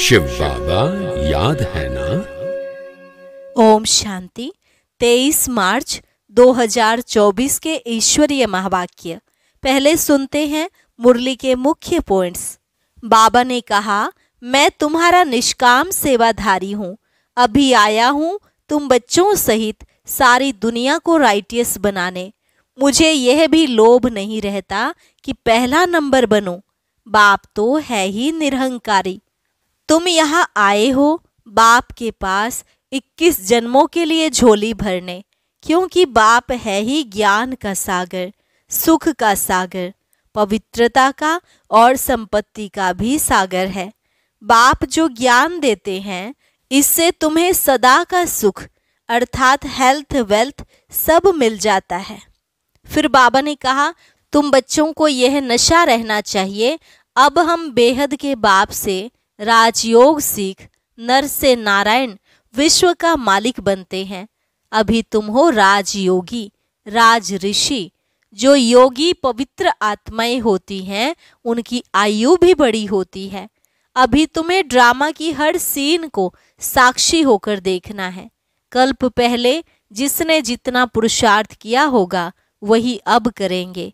शिव बाबा याद है ना ओम शांति 23 मार्च 2024 के ईश्वरीय महावाक्य पहले सुनते हैं मुरली के मुख्य पॉइंट्स बाबा ने कहा मैं तुम्हारा निष्काम सेवाधारी हूँ अभी आया हूँ तुम बच्चों सहित सारी दुनिया को राइटियस बनाने मुझे यह भी लोभ नहीं रहता कि पहला नंबर बनो बाप तो है ही निरहंकारी तुम यहाँ आए हो बाप के पास इक्कीस जन्मों के लिए झोली भरने क्योंकि बाप है ही ज्ञान का सागर सुख का सागर पवित्रता का और संपत्ति का भी सागर है बाप जो ज्ञान देते हैं इससे तुम्हें सदा का सुख अर्थात हेल्थ वेल्थ सब मिल जाता है फिर बाबा ने कहा तुम बच्चों को यह नशा रहना चाहिए अब हम बेहद के बाप से राजयोग सीख नर से नारायण विश्व का मालिक बनते हैं अभी तुम हो राजयोगी राज ऋषि जो योगी पवित्र आत्माएं होती हैं उनकी आयु भी बड़ी होती है अभी तुम्हें ड्रामा की हर सीन को साक्षी होकर देखना है कल्प पहले जिसने जितना पुरुषार्थ किया होगा वही अब करेंगे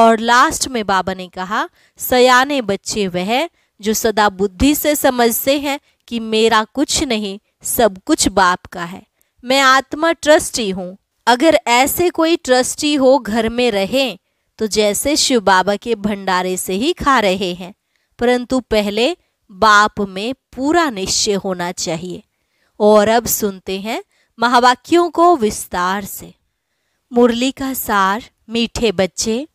और लास्ट में बाबा ने कहा सयाने बच्चे वह जो सदा बुद्धि से समझते हैं कि मेरा कुछ नहीं सब कुछ बाप का है मैं आत्मा ट्रस्टी हूँ अगर ऐसे कोई ट्रस्टी हो घर में रहे तो जैसे शिव बाबा के भंडारे से ही खा रहे हैं परंतु पहले बाप में पूरा निश्चय होना चाहिए और अब सुनते हैं महावाक्यों को विस्तार से मुरली का सार मीठे बच्चे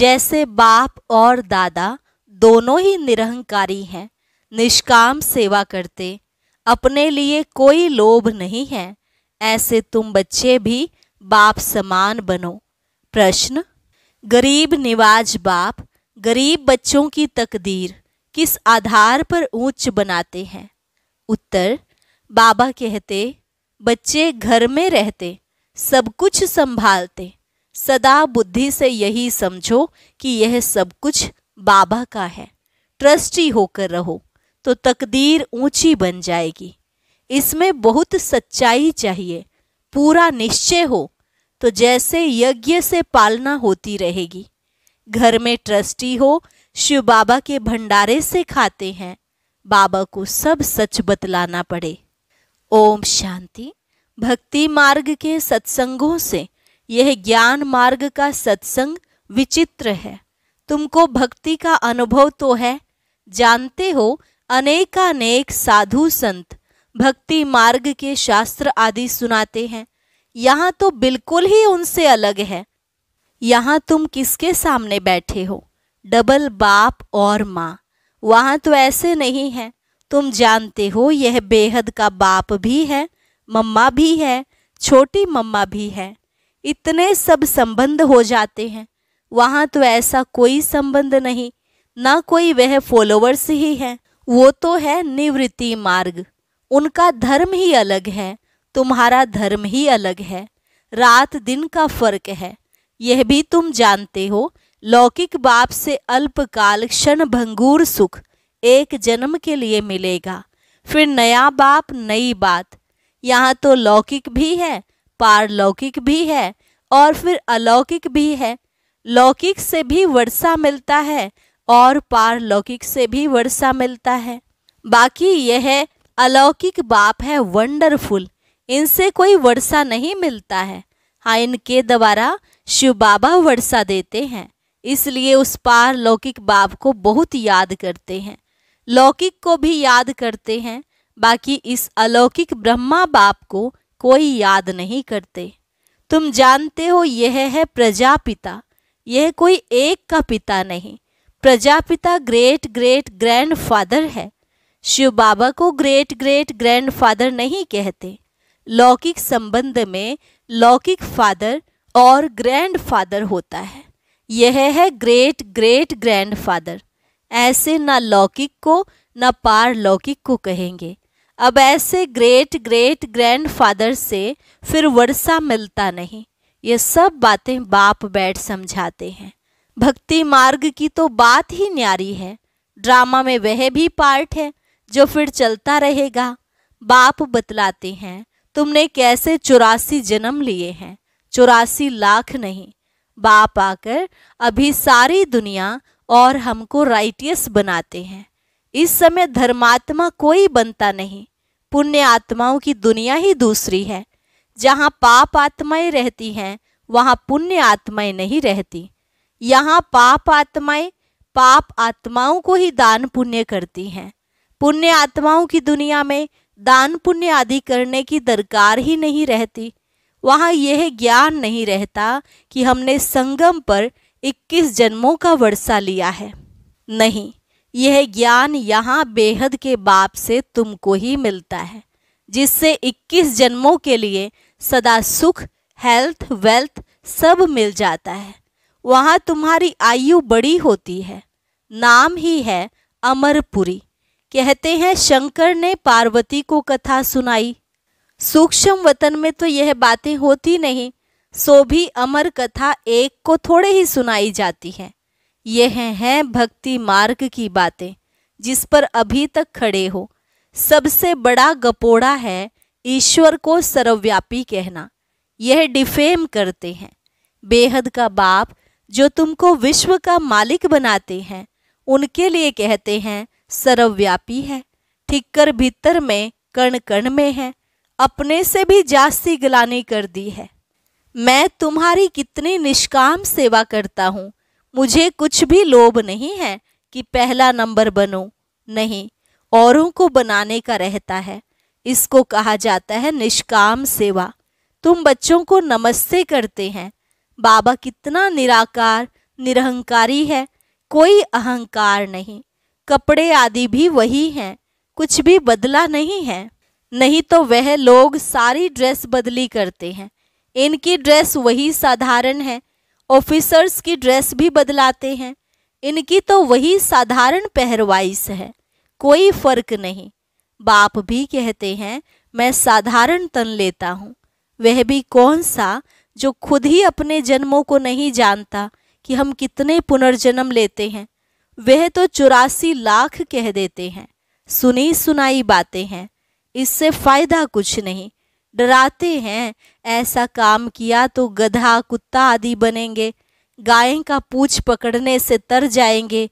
जैसे बाप और दादा दोनों ही निरहंकारी हैं निष्काम सेवा करते अपने लिए कोई लोभ नहीं है ऐसे तुम बच्चे भी बाप समान बनो प्रश्न गरीब निवाज बाप गरीब बच्चों की तकदीर किस आधार पर ऊंच बनाते हैं उत्तर बाबा कहते बच्चे घर में रहते सब कुछ संभालते सदा बुद्धि से यही समझो कि यह सब कुछ बाबा का है ट्रस्टी होकर रहो तो तकदीर ऊंची बन जाएगी इसमें बहुत सच्चाई चाहिए पूरा निश्चय हो तो जैसे यज्ञ से पालना होती रहेगी घर में ट्रस्टी हो शिव बाबा के भंडारे से खाते हैं बाबा को सब सच बतलाना पड़े ओम शांति भक्ति मार्ग के सत्संगों से यह ज्ञान मार्ग का सत्संग विचित्र है तुमको भक्ति का अनुभव तो है जानते हो अनेकानेक साधु संत भक्ति मार्ग के शास्त्र आदि सुनाते हैं यहाँ तो बिल्कुल ही उनसे अलग है यहाँ तुम किसके सामने बैठे हो डबल बाप और माँ वहाँ तो ऐसे नहीं है तुम जानते हो यह बेहद का बाप भी है मम्मा भी है छोटी मम्मा भी है इतने सब संबंध हो जाते हैं वहाँ तो ऐसा कोई संबंध नहीं ना कोई वह फॉलोअर्स ही है वो तो है निवृत्ति मार्ग उनका धर्म ही अलग है तुम्हारा धर्म ही अलग है रात दिन का फर्क है यह भी तुम जानते हो लौकिक बाप से अल्पकाल क्षण भंगूर सुख एक जन्म के लिए मिलेगा फिर नया बाप नई बात यहाँ तो लौकिक भी है पारलौकिक भी है और फिर अलौकिक भी है लौकिक से भी वर्षा मिलता है और पारलौकिक से भी वर्षा मिलता है बाकी यह अलौकिक बाप है वंडरफुल इनसे कोई वर्षा नहीं मिलता है हाँ इनके द्वारा शिव बाबा वर्षा देते हैं इसलिए उस पार लौकिक बाप को बहुत याद करते हैं लौकिक को भी याद करते हैं बाकी इस अलौकिक ब्रह्मा बाप को कोई याद नहीं करते तुम जानते हो यह है प्रजापिता यह कोई एक का पिता नहीं प्रजापिता ग्रेट ग्रेट ग्रैंड फादर है शिव बाबा को ग्रेट ग्रेट ग्रैंड फादर नहीं कहते लौकिक संबंध में लौकिक फादर और ग्रैंड फादर होता है यह है ग्रेट ग्रेट ग्रैंड फादर ऐसे ना लौकिक को ना पारलौकिक को कहेंगे अब ऐसे ग्रेट ग्रेट ग्रैंड फादर से फिर वर्षा मिलता नहीं ये सब बातें बाप बैठ समझाते हैं भक्ति मार्ग की तो बात ही न्यारी है ड्रामा में वह भी पार्ट है जो फिर चलता रहेगा बाप बतलाते हैं तुमने कैसे चौरासी जन्म लिए हैं चौरासी लाख नहीं बाप आकर अभी सारी दुनिया और हमको राइटियस बनाते हैं इस समय धर्मात्मा कोई बनता नहीं पुण्य आत्माओं की दुनिया ही दूसरी है जहाँ पाप आत्माएं रहती हैं वहाँ पुण्य आत्माएं नहीं रहती यहाँ पाप आत्माएं पाप आत्माओं को ही दान पुण्य करती हैं पुण्य आत्माओं की दुनिया में दान पुण्य आदि करने की दरकार ही नहीं रहती वहाँ यह ज्ञान नहीं रहता कि हमने संगम पर 21 जन्मों का वर्षा लिया है नहीं यह ज्ञान यहाँ बेहद के बाप से तुमको ही मिलता है जिससे 21 जन्मों के लिए सदा सुख हेल्थ वेल्थ सब मिल जाता है वहाँ तुम्हारी आयु बड़ी होती है नाम ही है अमरपुरी कहते हैं शंकर ने पार्वती को कथा सुनाई सूक्ष्म वतन में तो यह बातें होती नहीं सो भी अमर कथा एक को थोड़े ही सुनाई जाती है यह हैं भक्ति मार्ग की बातें जिस पर अभी तक खड़े हो सबसे बड़ा गपोड़ा है ईश्वर को सर्वव्यापी कहना यह डिफेम करते हैं बेहद का बाप जो तुमको विश्व का मालिक बनाते हैं उनके लिए कहते हैं सर्वव्यापी है ठिक्कर भीतर में कण कण में है अपने से भी जास्ती गलानी कर दी है मैं तुम्हारी कितनी निष्काम सेवा करता हूँ मुझे कुछ भी लोभ नहीं है कि पहला नंबर बनो नहीं औरों को बनाने का रहता है इसको कहा जाता है निष्काम सेवा तुम बच्चों को नमस्ते करते हैं बाबा कितना निराकार निरहंकारी है कोई अहंकार नहीं कपड़े आदि भी वही हैं कुछ भी बदला नहीं है नहीं तो वह लोग सारी ड्रेस बदली करते हैं इनकी ड्रेस वही साधारण है ऑफिसर्स की ड्रेस भी बदलाते हैं इनकी तो वही साधारण पहरवाइश है कोई फर्क नहीं बाप भी कहते हैं मैं साधारण तन लेता हूँ वह भी कौन सा जो खुद ही अपने जन्मों को नहीं जानता कि हम कितने पुनर्जन्म लेते हैं वह तो चौरासी लाख कह देते हैं सुनी सुनाई बातें हैं इससे फायदा कुछ नहीं डराते हैं ऐसा काम किया तो गधा कुत्ता आदि बनेंगे गाय का पूछ पकड़ने से तर जाएंगे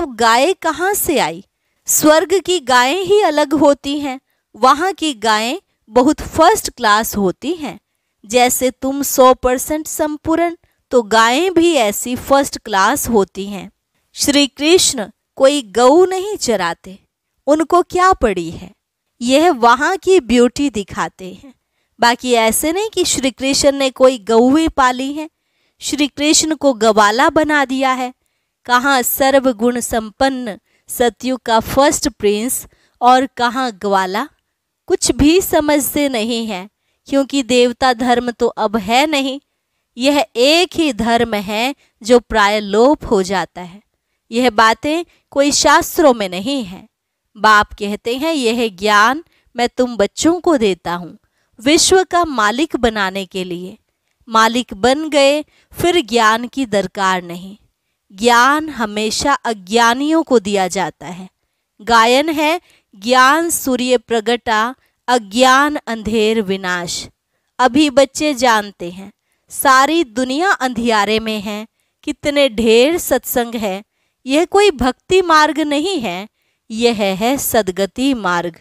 अब गाय कहाँ से आई स्वर्ग की गायें ही अलग होती हैं वहाँ की गायें बहुत फर्स्ट क्लास होती हैं जैसे तुम सौ परसेंट संपूर्ण तो गायें भी ऐसी फर्स्ट क्लास होती हैं श्री कृष्ण कोई गऊ नहीं चराते उनको क्या पड़ी है यह वहाँ की ब्यूटी दिखाते हैं बाकी ऐसे नहीं कि श्री कृष्ण ने कोई गऊे पाली हैं श्री कृष्ण को गवाला बना दिया है कहाँ सर्वगुण संपन्न सतयुग का फर्स्ट प्रिंस और कहाँ ग्वाला कुछ भी समझते नहीं है क्योंकि देवता धर्म तो अब है नहीं यह एक ही धर्म है जो प्राय लोप हो जाता है यह बातें कोई शास्त्रों में नहीं है बाप कहते हैं यह ज्ञान मैं तुम बच्चों को देता हूँ विश्व का मालिक बनाने के लिए मालिक बन गए फिर ज्ञान की दरकार नहीं ज्ञान हमेशा अज्ञानियों को दिया जाता है गायन है ज्ञान सूर्य प्रगटा अज्ञान अंधेर विनाश अभी बच्चे जानते हैं सारी दुनिया अंधियारे में है कितने ढेर सत्संग है यह कोई भक्ति मार्ग नहीं है यह है सदगति मार्ग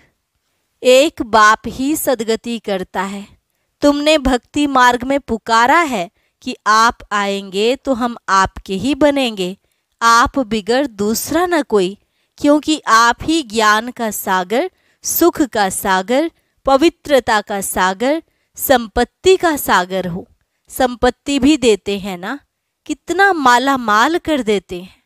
एक बाप ही सदगति करता है तुमने भक्ति मार्ग में पुकारा है कि आप आएंगे तो हम आपके ही बनेंगे आप बिगड़ दूसरा न कोई क्योंकि आप ही ज्ञान का सागर सुख का सागर पवित्रता का सागर संपत्ति का सागर हो संपत्ति भी देते हैं ना कितना माला माल कर देते हैं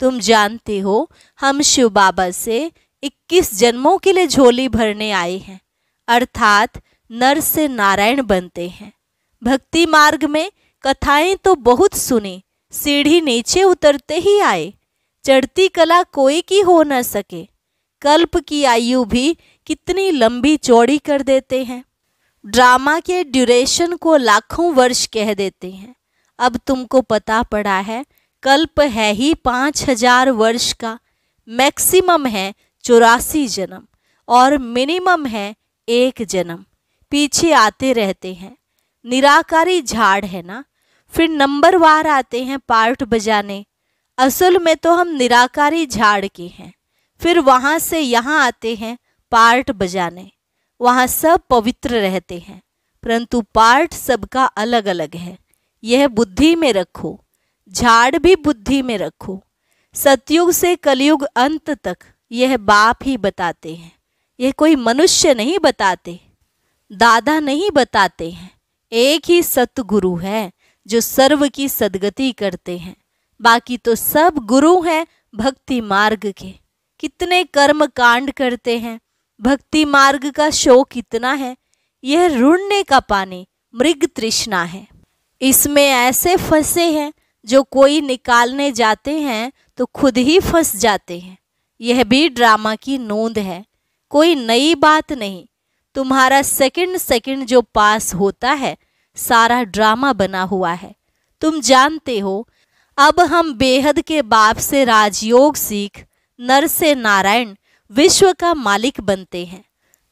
तुम जानते हो हम शिव बाबा से 21 जन्मों के लिए झोली भरने आए हैं अर्थात नर से नारायण बनते हैं भक्ति मार्ग में कथाएं तो बहुत सुनी सीढ़ी नीचे उतरते ही आए चढ़ती कला कोई की हो न सके कल्प की आयु भी कितनी लंबी चौड़ी कर देते हैं ड्रामा के ड्यूरेशन को लाखों वर्ष कह देते हैं अब तुमको पता पड़ा है कल्प है ही पाँच हजार वर्ष का मैक्सिमम है चौरासी जन्म और मिनिमम है एक जन्म पीछे आते रहते हैं निराकारी झाड़ है ना फिर नंबर वार आते हैं पार्ट बजाने असल में तो हम निराकारी झाड़ के हैं फिर वहाँ से यहाँ आते हैं पार्ट बजाने वहाँ सब पवित्र रहते हैं परंतु पार्ट सबका अलग अलग है यह बुद्धि में रखो झाड़ भी बुद्धि में रखो सतयुग से कलयुग अंत तक यह बाप ही बताते हैं यह कोई मनुष्य नहीं बताते दादा नहीं बताते हैं एक ही सतगुरु है जो सर्व की सदगति करते हैं बाकी तो सब गुरु हैं भक्ति मार्ग के कितने कर्म कांड करते हैं भक्ति मार्ग का शो कितना है यह रुणने का पानी मृग तृष्णा है इसमें ऐसे फंसे हैं जो कोई निकालने जाते हैं तो खुद ही फंस जाते हैं यह भी ड्रामा की नोंद है कोई नई बात नहीं तुम्हारा सेकंड सेकंड जो पास होता है सारा ड्रामा बना हुआ है तुम जानते हो अब हम बेहद के बाप से राजयोग सीख नर से नारायण विश्व का मालिक बनते हैं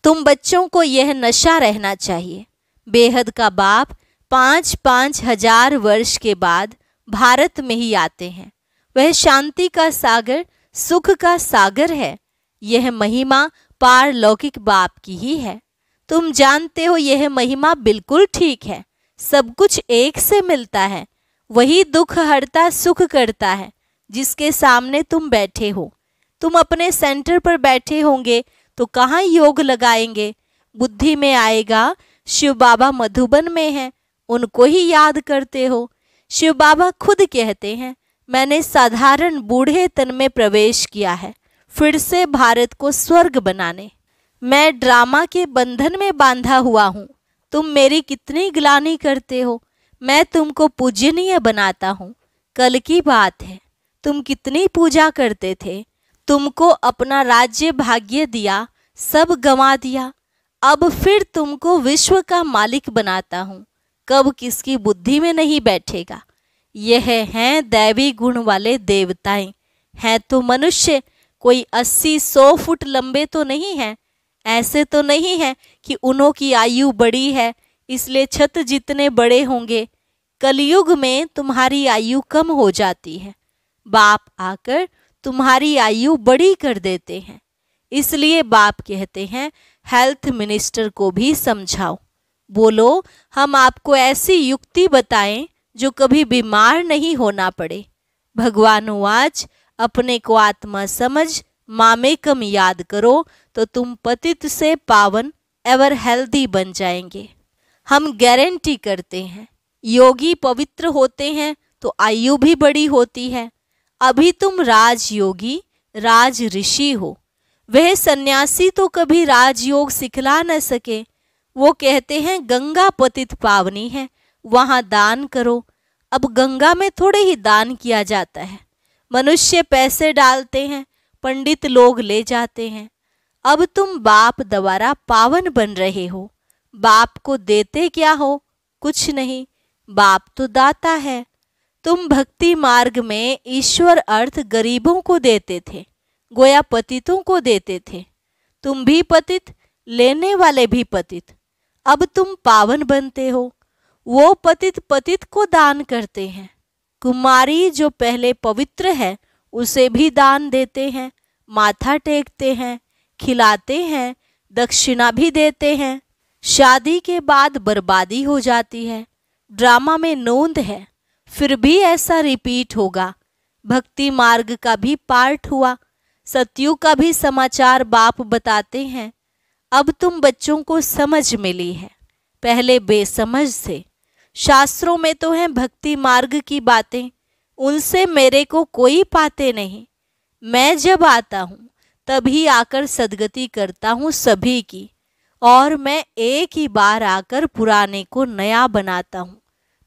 तुम बच्चों को यह नशा रहना चाहिए बेहद का बाप पाँच पाँच हजार वर्ष के बाद भारत में ही आते हैं वह शांति का सागर सुख का सागर है यह महिमा पारलौकिक बाप की ही है तुम जानते हो यह महिमा बिल्कुल ठीक है सब कुछ एक से मिलता है वही दुख हरता सुख करता है जिसके सामने तुम बैठे हो तुम अपने सेंटर पर बैठे होंगे तो कहाँ योग लगाएंगे बुद्धि में आएगा शिव बाबा मधुबन में हैं उनको ही याद करते हो शिव बाबा खुद कहते हैं मैंने साधारण बूढ़े तन में प्रवेश किया है फिर से भारत को स्वर्ग बनाने मैं ड्रामा के बंधन में बांधा हुआ हूँ तुम मेरी कितनी गिलानी करते हो मैं तुमको पूजनीय बनाता हूँ कल की बात है तुम कितनी पूजा करते थे तुमको अपना राज्य भाग्य दिया सब गंवा दिया अब फिर तुमको विश्व का मालिक बनाता हूँ कब किसकी बुद्धि में नहीं बैठेगा यह हैं दैवी गुण वाले देवताएं हैं तो मनुष्य कोई अस्सी सौ फुट लंबे तो नहीं हैं ऐसे तो नहीं है कि उन्हों की आयु बड़ी है इसलिए छत जितने बड़े होंगे कलयुग में तुम्हारी आयु कम हो जाती है बाप आकर तुम्हारी आयु बड़ी कर देते हैं इसलिए बाप कहते हैं हेल्थ मिनिस्टर को भी समझाओ बोलो हम आपको ऐसी युक्ति बताएं जो कभी बीमार नहीं होना पड़े भगवान आज अपने को आत्मा समझ मामेकम याद करो तो तुम पतित से पावन एवर हेल्दी बन जाएंगे हम गारंटी करते हैं योगी पवित्र होते हैं तो आयु भी बड़ी होती है अभी तुम राजयोगी राज ऋषि हो वह सन्यासी तो कभी राजयोग सिखला न सके वो कहते हैं गंगा पतित पावनी है वहाँ दान करो अब गंगा में थोड़े ही दान किया जाता है मनुष्य पैसे डालते हैं पंडित लोग ले जाते हैं अब तुम बाप द्वारा पावन बन रहे हो बाप को देते क्या हो कुछ नहीं बाप तो दाता है तुम भक्ति मार्ग में ईश्वर अर्थ गरीबों को देते थे गोया पतितों को देते थे तुम भी पतित लेने वाले भी पतित अब तुम पावन बनते हो वो पतित पतित को दान करते हैं कुमारी जो पहले पवित्र है उसे भी दान देते हैं माथा टेकते हैं खिलाते हैं दक्षिणा भी देते हैं शादी के बाद बर्बादी हो जाती है ड्रामा में नोंद है फिर भी ऐसा रिपीट होगा भक्ति मार्ग का भी पार्ट हुआ सत्यु का भी समाचार बाप बताते हैं अब तुम बच्चों को समझ मिली है पहले बेसमझ से शास्त्रों में तो हैं भक्ति मार्ग की बातें उनसे मेरे को कोई पाते नहीं मैं जब आता हूँ तभी आकर सदगति करता हूँ सभी की और मैं एक ही बार आकर पुराने को नया बनाता हूँ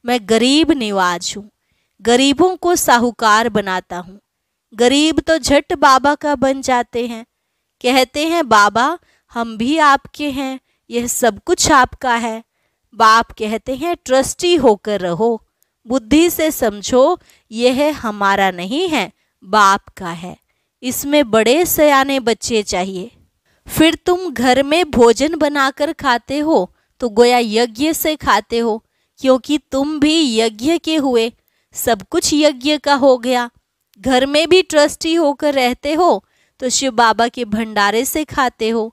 मैं गरीब निवाज हूँ गरीबों को साहूकार बनाता हूँ गरीब तो झट बाबा का बन जाते हैं कहते हैं बाबा हम भी आपके हैं यह सब कुछ आपका है बाप कहते हैं ट्रस्टी होकर रहो बुद्धि से समझो यह हमारा नहीं है बाप का है इसमें बड़े सयाने बच्चे चाहिए फिर तुम घर में भोजन बनाकर खाते हो तो गोया यज्ञ से खाते हो क्योंकि तुम भी यज्ञ के हुए सब कुछ यज्ञ का हो गया घर में भी ट्रस्टी होकर रहते हो तो शिव बाबा के भंडारे से खाते हो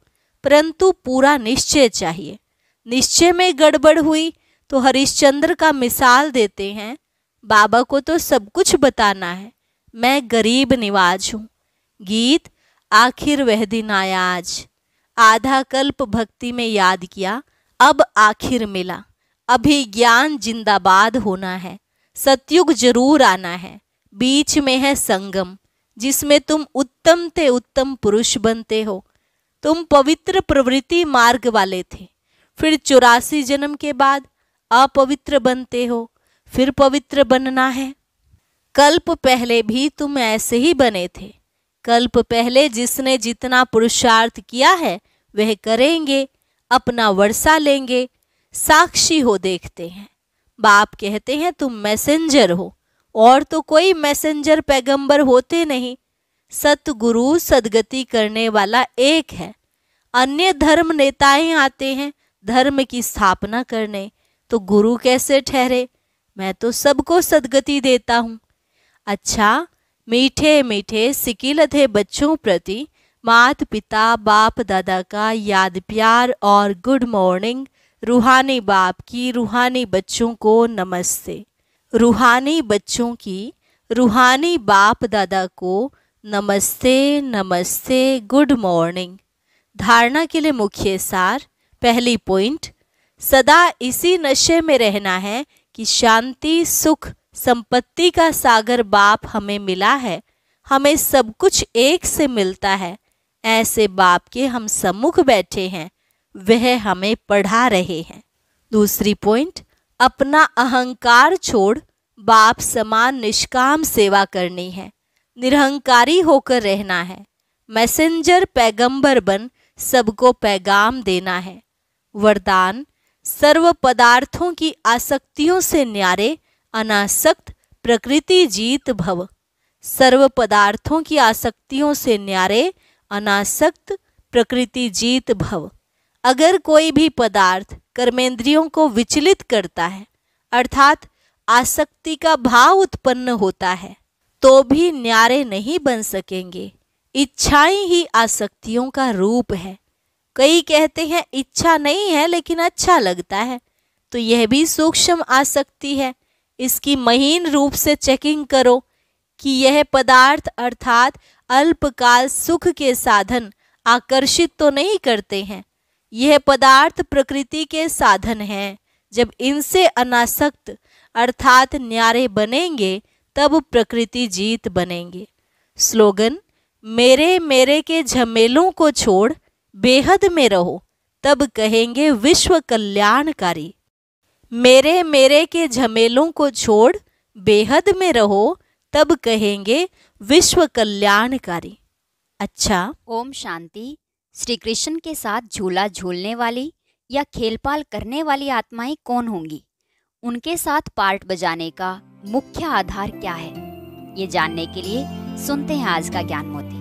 परंतु पूरा निश्चय चाहिए निश्चय में गड़बड़ हुई तो हरिश्चंद्र का मिसाल देते हैं बाबा को तो सब कुछ बताना है मैं गरीब निवाज हूँ गीत आखिर वह दिन आया आज आधा कल्प भक्ति में याद किया अब आखिर मिला अभी ज्ञान जिंदाबाद होना है सतयुग जरूर आना है बीच में है संगम जिसमें तुम उत्तम ते उत्तम पुरुष बनते हो तुम पवित्र प्रवृत्ति मार्ग वाले थे फिर चौरासी जन्म के बाद अपवित्र बनते हो फिर पवित्र बनना है कल्प पहले भी तुम ऐसे ही बने थे कल्प पहले जिसने जितना पुरुषार्थ किया है वह करेंगे अपना वर्षा लेंगे साक्षी हो देखते हैं बाप कहते हैं तुम मैसेंजर हो और तो कोई मैसेंजर पैगंबर होते नहीं सतगुरु सदगति करने वाला एक है अन्य धर्म नेताएं आते हैं धर्म की स्थापना करने तो गुरु कैसे ठहरे मैं तो सबको सदगति देता हूँ अच्छा मीठे मीठे सिकीलथे बच्चों प्रति मात पिता बाप दादा का याद प्यार और गुड मॉर्निंग रूहानी बाप की रूहानी बच्चों को नमस्ते रूहानी बच्चों की रूहानी बाप दादा को नमस्ते नमस्ते गुड मॉर्निंग धारणा के लिए मुख्य सार पहली पॉइंट सदा इसी नशे में रहना है कि शांति सुख संपत्ति का सागर बाप हमें मिला है हमें सब कुछ एक से मिलता है ऐसे बाप के हम सम्मुख बैठे हैं वह हमें पढ़ा रहे हैं दूसरी पॉइंट अपना अहंकार छोड़ बाप समान निष्काम सेवा करनी है निरहंकारी होकर रहना है मैसेंजर पैगंबर बन सबको पैगाम देना है वरदान सर्व पदार्थों की आसक्तियों से न्यारे अनासक्त प्रकृति जीत भव सर्व पदार्थों की आसक्तियों से न्यारे अनासक्त प्रकृति जीत भव अगर कोई भी पदार्थ कर्मेंद्रियों को विचलित करता है अर्थात आसक्ति का भाव उत्पन्न होता है तो भी न्यारे नहीं बन सकेंगे इच्छाएं ही आसक्तियों का रूप है कई कहते हैं इच्छा नहीं है लेकिन अच्छा लगता है तो यह भी सूक्ष्म आ सकती है इसकी महीन रूप से चेकिंग करो कि यह पदार्थ अर्थात अल्पकाल सुख के साधन आकर्षित तो नहीं करते हैं यह पदार्थ प्रकृति के साधन हैं जब इनसे अनासक्त अर्थात न्यारे बनेंगे तब प्रकृति जीत बनेंगे स्लोगन मेरे मेरे के झमेलों को छोड़ बेहद में रहो तब कहेंगे विश्व कल्याणकारी मेरे मेरे के झमेलों को छोड़ बेहद में रहो तब कहेंगे विश्व कल्याणकारी अच्छा ओम शांति श्री कृष्ण के साथ झूला झूलने वाली या खेलपाल करने वाली आत्माएं कौन होंगी उनके साथ पार्ट बजाने का मुख्य आधार क्या है ये जानने के लिए सुनते हैं आज का ज्ञान मोती